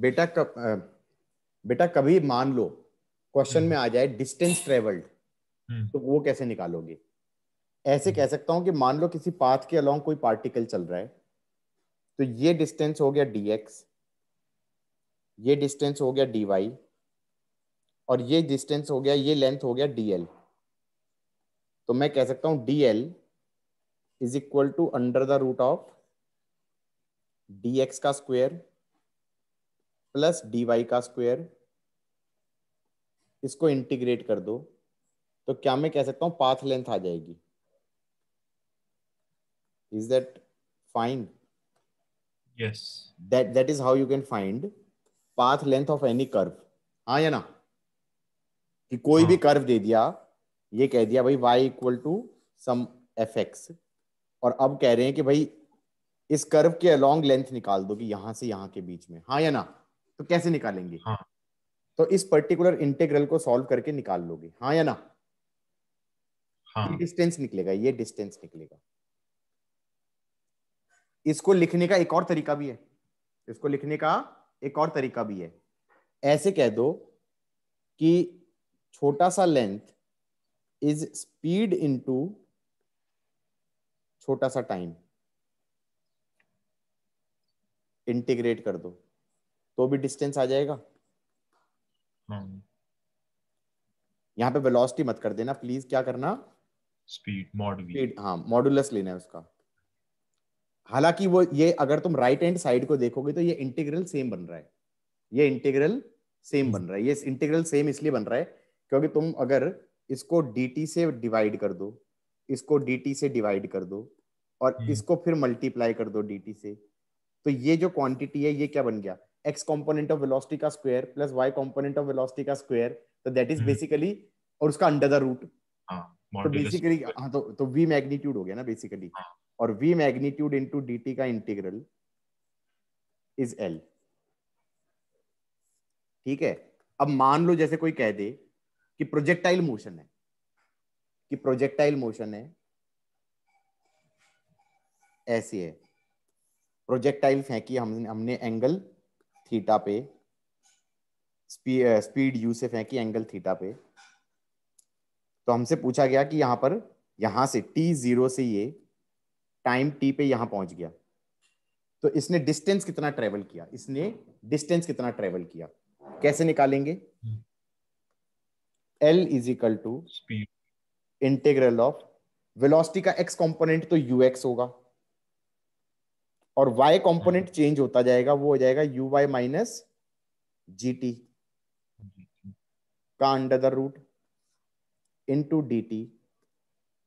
बेटा कब बेटा कभी मान लो क्वेश्चन हम्म। में आ जाए डिस्टेंस हम्म। ट्रेवल्ड तो वो कैसे निकालोगे ऐसे कह सकता हूं कि मान लो किसी पाथ के अलॉन्ग कोई पार्टिकल चल रहा है तो ये डिस्टेंस हो गया dx ये डिस्टेंस हो गया dy और ये डिस्टेंस हो गया ये लेंथ हो गया dl तो मैं कह सकता हूं dl is equal to under the root of dx का स्क्वायर प्लस डी वाई का स्क्वायर इसको इंटीग्रेट कर दो तो क्या मैं कह सकता हूं पाथ लेंथ आ जाएगी is that find yes that that is how you can find path length of any curve हाँ या ना कि कोई हाँ. भी कर्व दे दिया ये कह दिया भाई y equal to some f x और अब कह रहे हैं कि भाई इस कर्व के अलोंग लेंथ निकाल दो कि यहां से यहां के बीच में हाँ या ना तो कैसे निकालेंगे हाँ. तो इस पर्टिकुलर इंटेग्रल को सॉल्व करके निकाल लोगे हाँ या ना हाँ. डिस्टेंस निकलेगा ये डिस्टेंस निकलेगा इसको लिखने का एक और तरीका भी है इसको लिखने का एक और तरीका भी है ऐसे कह दो कि छोटा सा लेंथ इज स्पीड इनटू छोटा सा टाइम इंटीग्रेट कर दो तो भी डिस्टेंस आ जाएगा hmm. यहाँ पे वेलोसिटी मत कर देना प्लीज क्या करना स्पीड मॉडुलस हाँ मॉडुलस लेना है उसका हालांकि वो ये अगर तुम राइट हैंड साइड को देखोगे तो ये इंटीग्रल सेम बन रहा है ये इंटीग्रल सेम बन रहा है ये इंटीग्रल सेम इसलिए बन रहा है क्योंकि तुम अगर इसको dt से डिवाइड कर दो इसको dt से डिवाइड कर दो और hmm. इसको फिर मल्टीप्लाई कर दो dt से तो ये जो क्वांटिटी है ये क्या बन गया x component of velocity ka square plus y component of velocity ka square so that is basically और उसका under the root तो basically हाँ तो तो v magnitude हो गया ना basically और v magnitude into dt का integral is l ठीक है अब मान लो जैसे कोई कह दे कि प्रोजेक्टाइल मोशन है कि प्रोजेक्टाइल मोशन है ऐसी है प्रोजेक्टाइल फेंकी हमने हमने एंगल थीटा पे स्पीड यू से फेंकी एंगल थीटा पे तो हमसे पूछा गया कि यहां पर यहां से टी जीरो से ये टाइम टी पे यहां पहुंच गया तो इसने डिस्टेंस कितना ट्रेवल किया इसने डिस्टेंस कितना ट्रेवल किया कैसे निकालेंगे L is equal to speed integral of velocity का एक्स कंपोनेंट तो यूएक्स होगा और y कंपोनेंट हाँ। चेंज होता जाएगा वो हो जाएगा u y minus g t का under the root into d t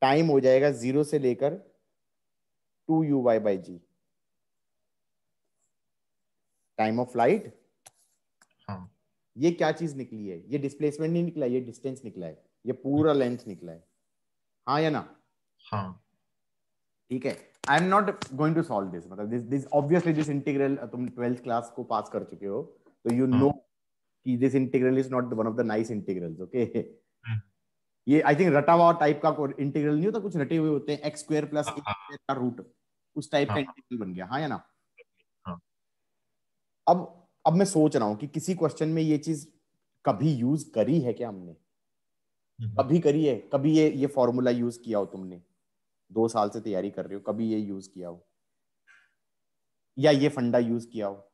time हो जाएगा जीरो से लेकर two u y by g time of flight ये क्या चीज निकली है ये डिस्प्लेसमेंट नहीं निकला ये डिस्टेंस निकला है ये पूरा लेंथ निकला है हाँ या ना हाँ ठीक है I am not going to solve this मतलब this this obviously this integral तुम ट्वेल्थ क्लास को पास कर चुके हो तो यू नो hmm. कि this integral is not one of the nice integrals okay ये आई थिंक रटावा टाइप का इंटीग्रल नहीं होता कुछ रटे हुए होते हैं एक्स स्क्वायर प्लस का रूट उस टाइप का इंटीग्रल हाँ। बन गया हाँ या ना हाँ। अब अब मैं सोच रहा हूं कि किसी क्वेश्चन में ये चीज कभी यूज करी है क्या हमने हम्म। कभी करी है कभी ये ये फॉर्मूला यूज किया हो तुमने दो साल से तैयारी कर रहे हो कभी ये यूज किया हो या ये फंडा यूज किया हो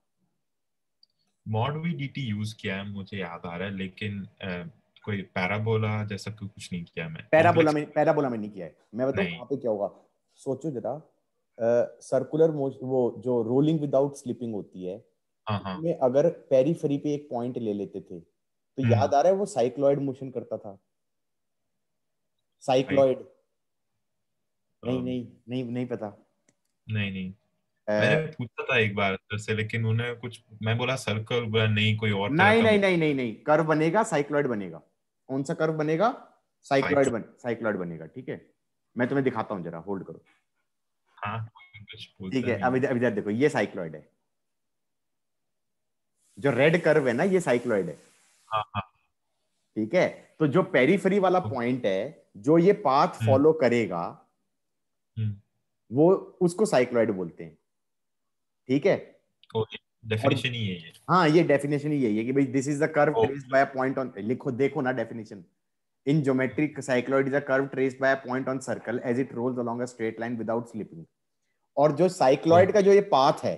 मॉडवी डीटी यूज किया है मुझे याद आ रहा है लेकिन आ, कोई पैराबोला जैसा कोई कुछ नहीं किया मैं पैराबोला में पैराबोला में नहीं किया है मैं बताऊं वहां पे क्या होगा सोचो जरा सर्कुलर वो जो रोलिंग विदाउट स्लिपिंग होती है हाँ, हाँ। में अगर पेरीफरी पे एक पॉइंट ले लेते थे तो हम्म। याद आ रहा है वो साइक्लॉइड मोशन करता था साइक्लॉइड नहीं um, नहीं नहीं नहीं पता नहीं नहीं uh, मैंने पूछा था एक बार सर तो से लेकिन उन्हें कुछ मैं बोला सर्कल बोला नहीं कोई और नहीं नहीं नहीं नहीं नहीं कर्व बनेगा साइक्लॉइड बनेगा कौन सा कर्व बनेगा साइक्लॉइड बन साइक्लॉइड बनेगा ठीक है मैं तुम्हें दिखाता हूँ जरा होल्ड करो हाँ ठीक है अभी अभी देखो ये साइक्लॉइड है जो रेड कर्व है ना ये साइक्लॉइड है हाँ, हाँ। ठीक है तो जो पेरीफरी वाला पॉइंट हाँ। है जो ये पाथ फॉलो हम्म। करेगा वो उसको साइक्लॉइड बोलते हैं ठीक है डेफिनेशन ही है हाँ ये डेफिनेशन ही यही है कि भाई this is the curve traced by a point on लिखो देखो ना definition in geometric cycloid is a curve traced by a point on circle as it rolls along a straight line without slipping और जो cycloid का जो ये path है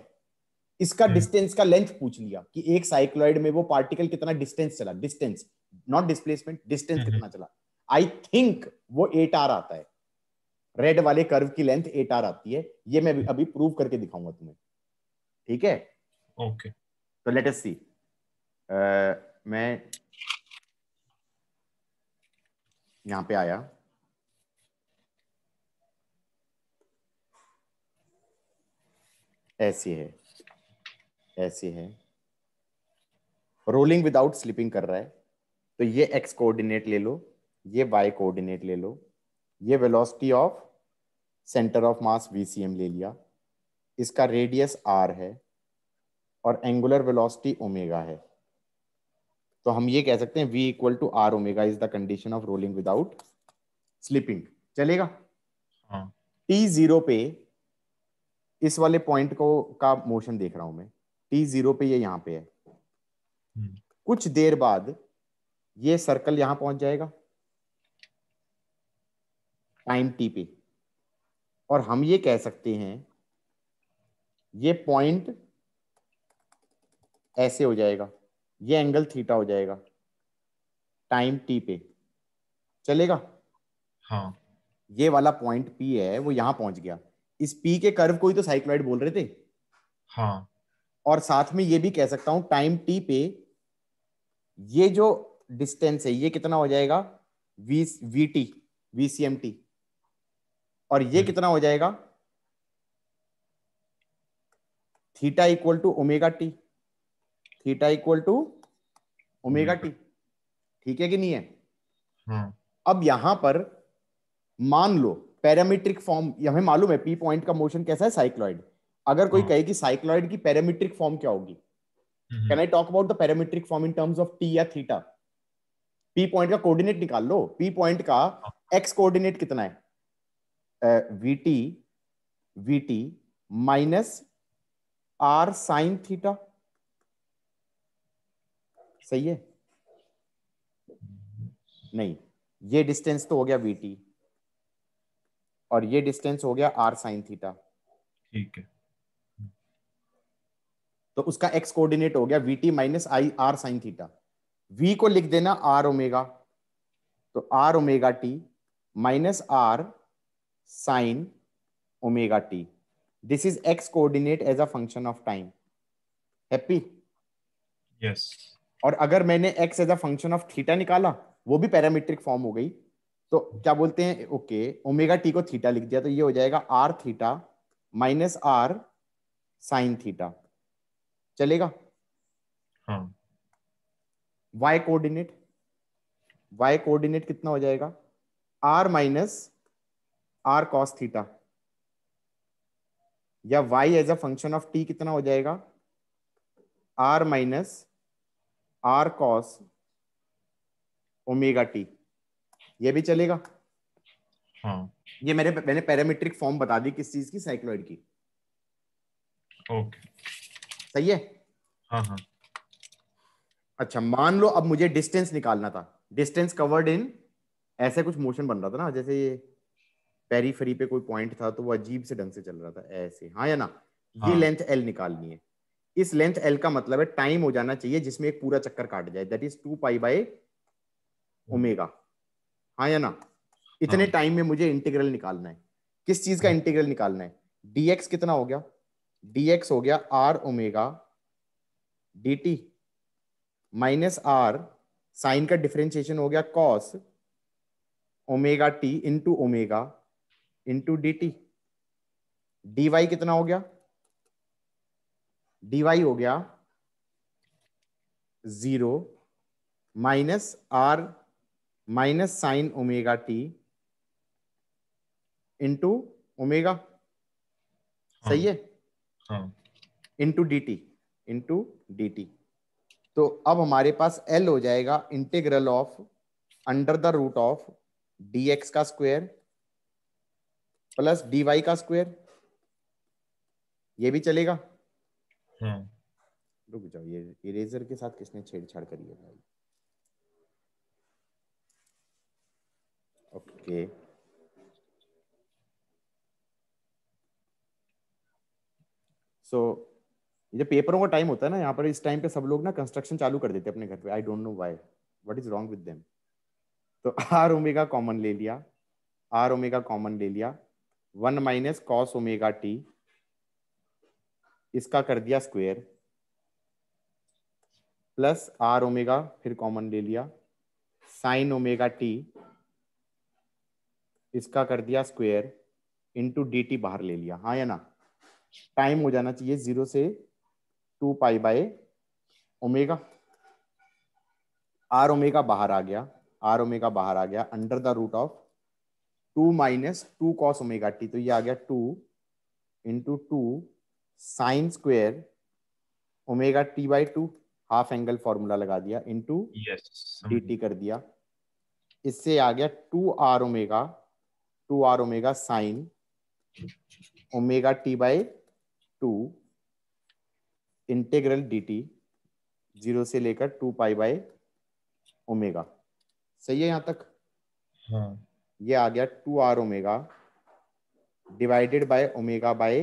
इसका डिस्टेंस hmm. का लेंथ पूछ लिया कि एक साइक्लॉइड में वो पार्टिकल कितना डिस्टेंस चला डिस्टेंस नॉट डिस्प्लेसमेंट डिस्टेंस कितना चला आई थिंक वो एट आर आता है रेड वाले कर्व की लेंथ एट आर आती है ये मैं अभी प्रूव करके दिखाऊंगा तुम्हें ठीक है ओके तो लेट अस सी मैं यहां पे आया ऐसे है ऐसे है रोलिंग विदाउट स्लिपिंग कर रहा है तो ये एक्स कोऑर्डिनेट ले लो ये वाई कोऑर्डिनेट ले लो ये velocity of centre of mass M ले लिया इसका रेडियस आर है और एंगुलर वेलोसिटी ओमेगा है तो हम ये कह सकते हैं v equal to are omega is the condition of rolling without slipping चलेगा हाँ. टी जीरो पे इस वाले पॉइंट को का मोशन देख रहा हूं मैं टी जीरो पे ये यह पे है हुँ. हम्म। कुछ देर बाद ये सर्कल यहां पहुंच जाएगा टाइम टी पे और हम ये कह सकते हैं ये पॉइंट ऐसे हो जाएगा ये एंगल थीटा हो जाएगा टाइम टी पे चलेगा हाँ ये वाला पॉइंट पी है वो यहां पहुंच गया इस पी के कर्व को ही तो साइक्लॉइड बोल रहे थे हाँ और साथ में ये भी कह सकता हूं टाइम टी पे ये जो डिस्टेंस है ये कितना हो जाएगा v v t v c m t और ये हम्म। कितना हो जाएगा theta equal to omega t theta equal to omega t ठीक है कि नहीं है हम्म। अब यहां पर मान लो पैरामीट्रिक फॉर्म हमें मालूम है पी पॉइंट का मोशन कैसा है साइक्लॉइड अगर कोई हाँ। कहे कि साइक्लॉइड की पैरामीट्रिक फॉर्म क्या होगी can I talk about the parametric form in terms of t या थीटा पी पॉइंट का कोऑर्डिनेट निकाल लो पी पॉइंट का एक्स हाँ। कोऑर्डिनेट कितना है vt vt minus are sine theta सही है नहीं ये डिस्टेंस तो हो गया vt और ये डिस्टेंस हो गया आर साइन थीटा ठीक है तो उसका एक्स कोऑर्डिनेट हो गया v t minus I R sine theta v को लिख देना आर ओमेगा तो are omega t minus R sine omega t this is x coordinate as a function of time happy yes और अगर मैंने x as a function of theta निकाला वो भी पैरामीट्रिक फॉर्म हो गई तो क्या बोलते हैं ओके ओमेगा टी को थीटा लिख दिया तो ये हो जाएगा R theta minus are sine theta चलेगा हाँ y कोऑर्डिनेट y कोऑर्डिनेट कितना हो जाएगा r minus R cos theta या y as a function of t कितना हो जाएगा r minus R cos omega t ये भी चलेगा हाँ ये मेरे मैंने पैरामीट्रिक फॉर्म बता दी किस चीज की साइक्लोइड की ओके okay. सही है हाँ हाँ अच्छा मान लो अब मुझे डिस्टेंस निकालना था डिस्टेंस कवर्ड इन ऐसे कुछ मोशन बन रहा था ना जैसे ये पेरीफरी पे कोई पॉइंट था तो वो अजीब से ढंग से चल रहा था ऐसे हाँ या ना ये लेंथ हाँ। एल निकालनी है इस लेंथ एल का मतलब है टाइम हो जाना चाहिए जिसमें एक पूरा चक्कर काट जाए that is two pi by omega हाँ या ना इतने टाइम हाँ। में मुझे इंटीग्रल निकालना है किस चीज का इंटीग्रल हाँ। निकालना है डीएक्स कितना हो गया डीएक्स हो गया r omega d t minus are sine का डिफरेंशिएशन हो गया cos omega t into omega into d t d y कितना हो गया डी वाई हो गया zero minus r minus sine omega t into omega सही है into d t into d t तो अब हमारे पास एल हो जाएगा integral of under the root of d x का स्क्वायर प्लस डी वाई का स्क्वायर ये भी चलेगा हम्म। रुक जाओ ये इरेजर के साथ किसने छेड़छाड़ करी है भाई ओके सो ये पेपरों का टाइम होता है ना यहाँ पर इस टाइम पे सब लोग ना कंस्ट्रक्शन चालू कर देते अपने घर पे I don't know why what is wrong with them तो आर ओमेगा कॉमन ले लिया आर ओमेगा कॉमन ले लिया one minus cos omega t इसका कर दिया स्क्वेयर प्लस आर ओमेगा फिर कॉमन ले लिया साइन ओमेगा टी इसका कर दिया स्क्वेयर इंटू डी टी बाहर ले लिया हाँ या ना टाइम हो जाना चाहिए जीरो से two pi by omega r omega बाहर आ गया आर ओमेगा बाहर आ गया under the root of two minus two cos omega t तो ये आ गया two into two sine square omega t by two half angle formula लगा दिया इंटू डी टी कर दिया इससे आ गया two are omega two are omega sine omega t by two integral d t zero से लेकर टू पाई बाय ओमेगा सही है यहां तक हाँ ये आ गया two are omega divided by omega by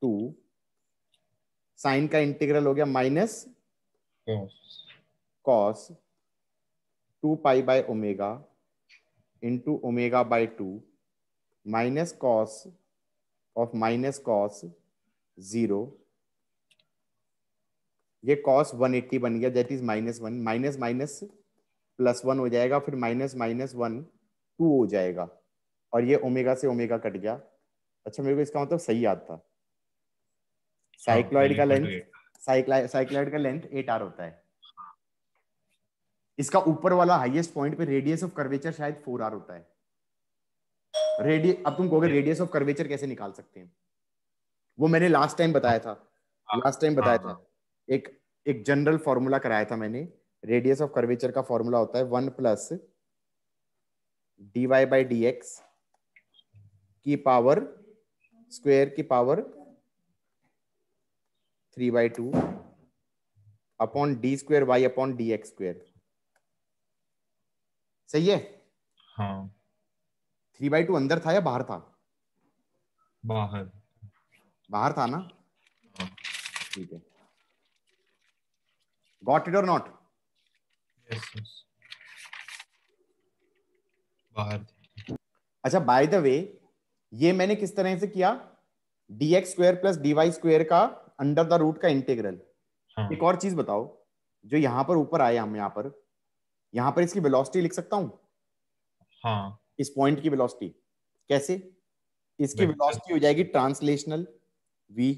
two sine का इंटीग्रल हो गया minus cos two pi by omega into omega by two minus cos of minus cos zero ये कॉस 180 बन गया that is minus one minus minus plus one हो जाएगा फिर minus minus one two हो जाएगा और ये ओमेगा से ओमेगा कट गया अच्छा मेरे को इसका मतलब सही याद था साइक्लॉइड हाँ, का लेंथ साइक्लॉइड का लेंथ एट आर होता है इसका ऊपर वाला हाईएस्ट पॉइंट पे रेडियस ऑफ कर्वेचर शायद फोर आर होता है रेडियस अब तुम कहोगे रेडियस ऑफ कर्वेचर कैसे निकाल सकते हैं वो मैंने लास्ट टाइम बताया था लास्ट हाँ। टाइम बताया हाँ, था एक एक जनरल फॉर्मूला कराया था मैंने रेडियस ऑफ कर्वेचर का फॉर्मूला होता है one plus d y by d x की पावर स्क्वायर की power three by two upon d square y upon d x square सही है हाँ थ्री बाई टू अंदर था या बाहर था बाहर बाहर था ना हाँ। ठीक है गॉट इट और नॉट यस यस बाहर अच्छा बाय द वे ये मैंने किस तरह से किया d x square plus dy y square का अंडर द रूट का इंटीग्रल हाँ. एक और चीज बताओ जो यहाँ पर ऊपर आया हम यहाँ पर यहाँ पर इसकी वेलोसिटी लिख सकता हूँ हाँ. इस पॉइंट की वेलोसिटी कैसे इसकी वेलोसिटी हो जाएगी translational v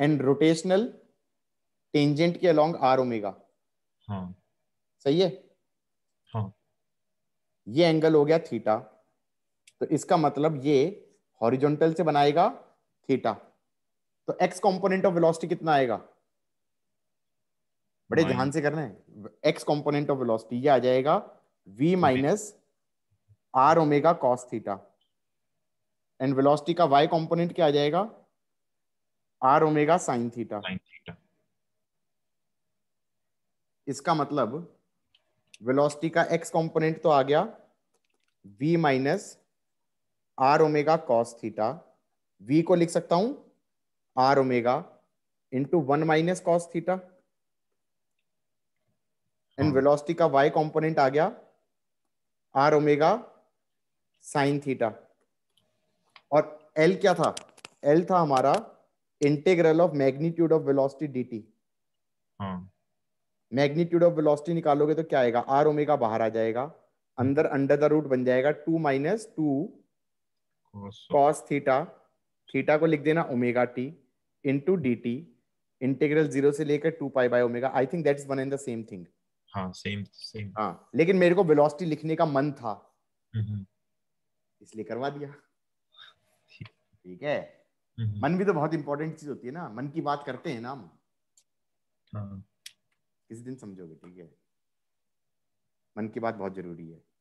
and rotational tangent के अलोंग आर ओमेगा हाँ. सही है ये एंगल हो गया थीटा तो इसका मतलब ये हॉरिजॉन्टल से बनाएगा थीटा तो एक्स कंपोनेंट ऑफ वेलोसिटी कितना आएगा बड़े ध्यान से करना है एक्स कंपोनेंट ऑफ वेलोसिटी ये आ जाएगा v minus r omega cos theta and velocity का वाई कंपोनेंट क्या आ जाएगा आर ओमेगा साइन थीटा इसका मतलब वेलोसिटी का एक्स कंपोनेंट तो आ गया v minus r omega cos theta v को लिख सकता हूं r omega into one minus cos theta and velocity का वाई कंपोनेंट आ गया आर ओमेगा साइन थीटा और एल क्या था एल था हमारा integral of magnitude of velocity dt हाँ. मैग्नीट्यूड ऑफ वेलोसिटी निकालोगे तो क्या आएगा आर ओमेगा बाहर आ जाएगा अंदर अंडर द रूट बन जाएगा two minus two cos theta theta को लिख देना omega t into d t integral zero से लेकर two pi by omega I think that is one and the same thing same same लेकिन मेरे को वेलोसिटी लिखने का मन था इसलिए करवा दिया ठीक है मन भी तो बहुत इंपॉर्टेंट चीज होती है ना मन की बात करते हैं ना हम हाँ. किसी दिन समझोगे ठीक है मन की बात बहुत जरूरी है